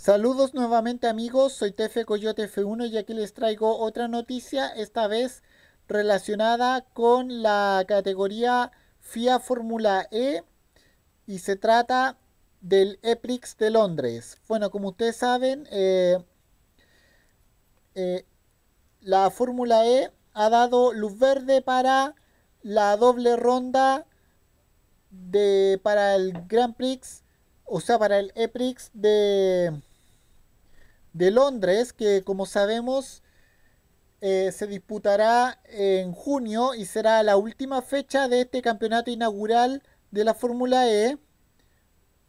Saludos nuevamente amigos, soy Tefe Coyote F1 y aquí les traigo otra noticia, esta vez relacionada con la categoría FIA Fórmula E y se trata del EPRIX de Londres. Bueno, como ustedes saben, eh, eh, la Fórmula E ha dado luz verde para la doble ronda de, para el Grand Prix, o sea, para el EPRIX de de Londres, que como sabemos eh, se disputará en junio y será la última fecha de este campeonato inaugural de la Fórmula E.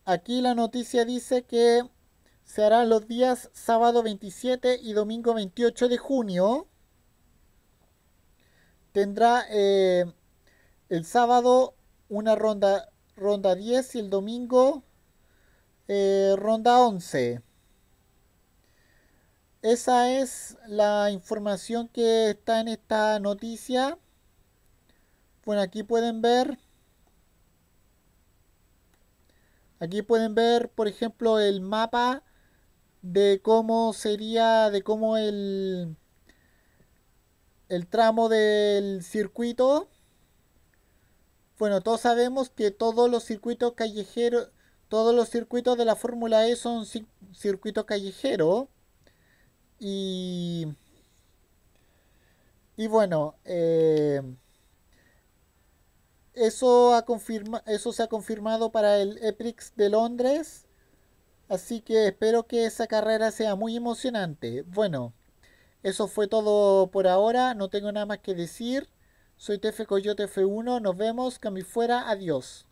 Aquí la noticia dice que se hará los días sábado 27 y domingo 28 de junio. Tendrá eh, el sábado una ronda, ronda 10 y el domingo eh, ronda 11. Esa es la información que está en esta noticia. Bueno, aquí pueden ver. Aquí pueden ver, por ejemplo, el mapa de cómo sería, de cómo el, el tramo del circuito. Bueno, todos sabemos que todos los circuitos callejeros, todos los circuitos de la Fórmula E son circuitos callejeros. Y, bueno, eh, eso, ha eso se ha confirmado para el EPRIX de Londres. Así que espero que esa carrera sea muy emocionante. Bueno, eso fue todo por ahora. No tengo nada más que decir. Soy Tefe Coyote F1. Nos vemos. Cami fuera. Adiós.